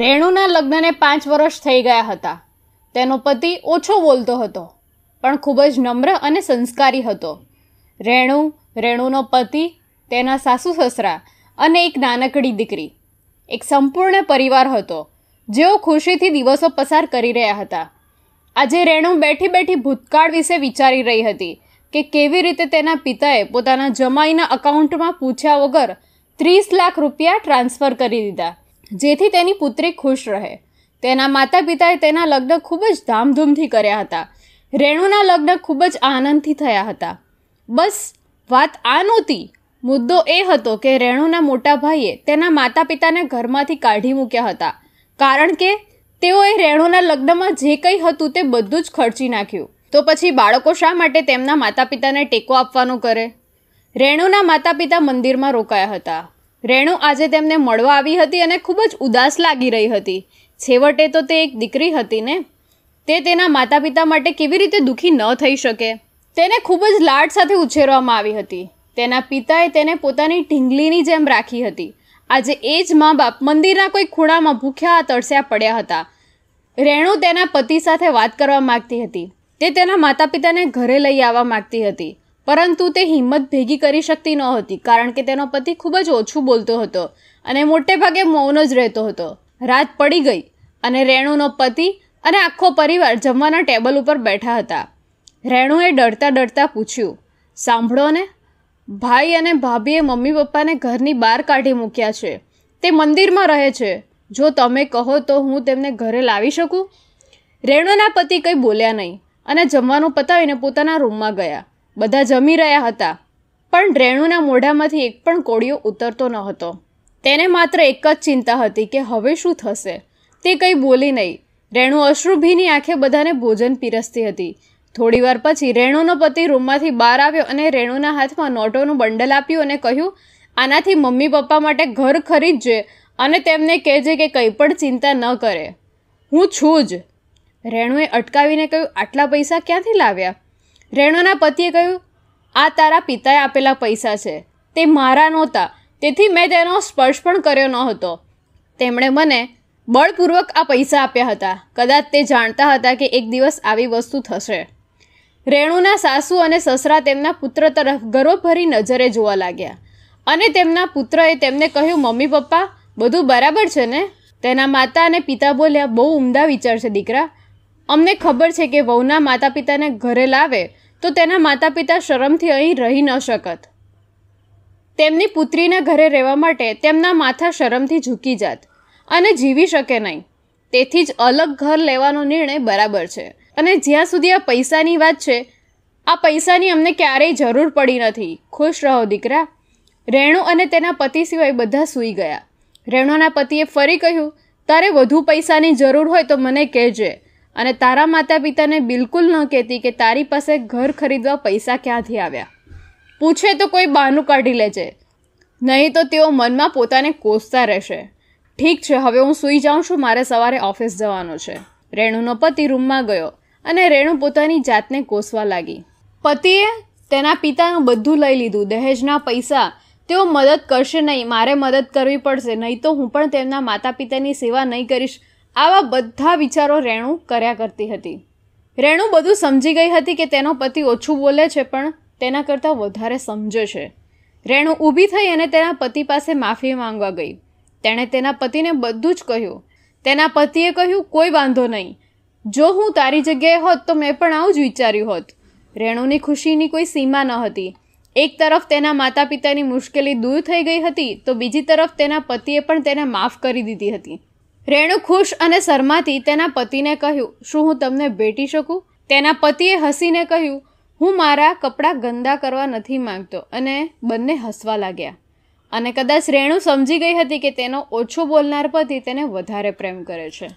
રેણુના લગ્નને પાંચ વર્ષ થઈ ગયા હતા તેનો પતિ ઓછો બોલતો હતો પણ ખૂબ જ નમ્ર અને સંસ્કારી હતો રેણુ રેણુનો પતિ તેના સાસુ સસરા અને એક નાનકડી દીકરી એક સંપૂર્ણ પરિવાર હતો જેઓ ખુશીથી દિવસો પસાર કરી રહ્યા હતા આજે રેણુ બેઠી બેઠી ભૂતકાળ વિશે વિચારી રહી હતી કે કેવી રીતે તેના પિતાએ પોતાના જમાઈના અકાઉન્ટમાં પૂછ્યા વગર ત્રીસ લાખ રૂપિયા ટ્રાન્સફર કરી દીધા જેથી તેની પુત્રી ખુશ રહે તેના માતા પિતાએ તેના લગ્ન ખૂબ જ ધામધૂમથી કર્યા હતા રેણુના લગ્ન ખૂબ જ આનંદથી થયા હતા બસ વાત આ નહોતી મુદ્દો એ હતો કે રેણુના મોટા ભાઈએ તેના માતા પિતાને ઘરમાંથી કાઢી મૂક્યા હતા કારણ કે તેઓએ રેણુના લગ્નમાં જે કંઈ હતું તે બધું જ ખર્ચી નાખ્યું તો પછી બાળકો શા માટે તેમના માતા પિતાને ટેકો આપવાનો કરે રેણુના માતા પિતા મંદિરમાં રોકાયા હતા રેણુ આજે તેમને મળવા આવી હતી અને ખૂબ જ ઉદાસ લાગી રહી હતી છેવટે તો તે એક દીકરી હતી ને તે તેના માતા પિતા માટે કેવી રીતે દુઃખી ન થઈ શકે તેને ખૂબ જ લાડ સાથે ઉછેરવામાં આવી હતી તેના પિતાએ તેને પોતાની ઢીંગલીની જેમ રાખી હતી આજે એ જ મા બાપ મંદિરના કોઈ ખૂણામાં ભૂખ્યા તરસ્યા પડ્યા હતા રેણુ તેના પતિ સાથે વાત કરવા માગતી હતી તે તેના માતા પિતાને ઘરે લઈ આવવા માગતી હતી પરંતુ તે હિંમત ભેગી કરી શકતી નહોતી કારણ કે તેનો પતિ ખૂબ જ ઓછું બોલતો હતો અને મોટે ભાગે મૌન જ રહેતો હતો રાત પડી ગઈ અને રેણુનો પતિ અને આખો પરિવાર જમવાના ટેબલ ઉપર બેઠા હતા રેણુએ ડરતા ડરતા પૂછ્યું સાંભળો ને ભાઈ અને ભાભીએ મમ્મી પપ્પાને ઘરની બહાર કાઢી મૂક્યા છે તે મંદિરમાં રહે છે જો તમે કહો તો હું તેમને ઘરે લાવી શકું રેણુના પતિ કંઈ બોલ્યા નહીં અને જમવાનું પતાવીને પોતાના રૂમમાં ગયા બધા જમી રહ્યા હતા પણ રેણુના મોઢામાંથી એક પણ કોળિયો ઉતરતો ન હતો તેને માત્ર એક જ ચિંતા હતી કે હવે શું થશે તે કંઈ બોલી નહીં રેણુ અશ્રુભીની આંખે બધાને ભોજન પીરસતી હતી થોડીવાર પછી રેણુનો પતિ રૂમમાંથી બહાર આવ્યો અને રેણુના હાથમાં નોટોનું બંડલ આપ્યું અને કહ્યું આનાથી મમ્મી પપ્પા માટે ઘર ખરીદજે અને તેમને કહેજે કે કંઈ પણ ચિંતા ન કરે હું છું જ રેણુએ અટકાવીને કહ્યું આટલા પૈસા ક્યાંથી લાવ્યા રેણુના પતિએ કહ્યું આ તારા પિતાએ આપેલા પૈસા છે તે મારા નહોતા તેથી મેં તેનો સ્પર્શ પણ કર્યો ન હતો તેમણે મને બળપૂર્વક આ પૈસા આપ્યા હતા કદાચ તે જાણતા હતા કે એક દિવસ આવી વસ્તુ થશે રેણુના સાસુ અને સસરા તેમના પુત્ર તરફ ગર્વભરી નજરે જોવા લાગ્યા અને તેમના પુત્રએ તેમને કહ્યું મમ્મી પપ્પા બધું બરાબર છે ને તેના માતા અને પિતા બોલ્યા બહુ ઉમદા વિચાર છે દીકરા અમને ખબર છે કે વહુના માતા પિતાને ઘરે લાવે તો તેના માતા પિતા શરમથી અહીં રહી ન શકત તેમની પુત્રીના ઘરે રહેવા માટે તેમના માથા શરમથી ઝૂકી જાત અને જીવી શકે નહીં તેથી જ અલગ ઘર લેવાનો નિર્ણય બરાબર છે અને જ્યાં સુધી આ પૈસાની વાત છે આ પૈસાની અમને ક્યારેય જરૂર પડી નથી ખુશ રહો દીકરા રેણુ અને તેના પતિ સિવાય બધા સૂઈ ગયા રેણુના પતિએ ફરી કહ્યું તારે વધુ પૈસાની જરૂર હોય તો મને કહેજે અને તારા માતા પિતાને બિલકુલ ન કહેતી કે તારી પાસે ઘર ખરીદવા પૈસા ક્યાંથી આવ્યા પૂછે તો કોઈ બહાનું કાઢી લેજે નહીં તો તેઓ મનમાં પોતાને કોસતા રહેશે ઠીક છે હવે હું સૂઈ જાઉં છું મારે સવારે ઓફિસ જવાનું છે રેણુનો પતિ રૂમમાં ગયો અને રેણુ પોતાની જાતને કોસવા લાગી પતિએ તેના પિતાનું બધું લઈ લીધું દહેજના પૈસા તેઓ મદદ કરશે નહીં મારે મદદ કરવી પડશે નહીં તો હું પણ તેમના માતા પિતાની સેવા નહીં કરીશ આવા બધા વિચારો રેણુ કર્યા કરતી હતી રેણુ બધું સમજી ગઈ હતી કે તેનો પતિ ઓછું બોલે છે પણ તેના કરતાં વધારે સમજે છે રેણુ ઊભી થઈ અને તેના પતિ પાસે માફી માંગવા ગઈ તેણે તેના પતિને બધું જ કહ્યું તેના પતિએ કહ્યું કોઈ વાંધો નહીં જો હું તારી જગ્યાએ હોત તો મેં પણ આવું જ વિચાર્યું હોત રેણુની ખુશીની કોઈ સીમા ન હતી એક તરફ તેના માતા પિતાની મુશ્કેલી દૂર થઈ ગઈ હતી તો બીજી તરફ તેના પતિએ પણ તેને માફ કરી દીધી હતી રેણુ ખુશ અને શરમાતી તેના પતિને કહ્યું શું હું તમને ભેટી શકું તેના પતિએ હસીને કહ્યું હું મારા કપડાં ગંદા કરવા નથી માંગતો અને બંને હસવા લાગ્યા અને કદાચ રેણુ સમજી ગઈ હતી કે તેનો ઓછો બોલનાર પતિ તેને વધારે પ્રેમ કરે છે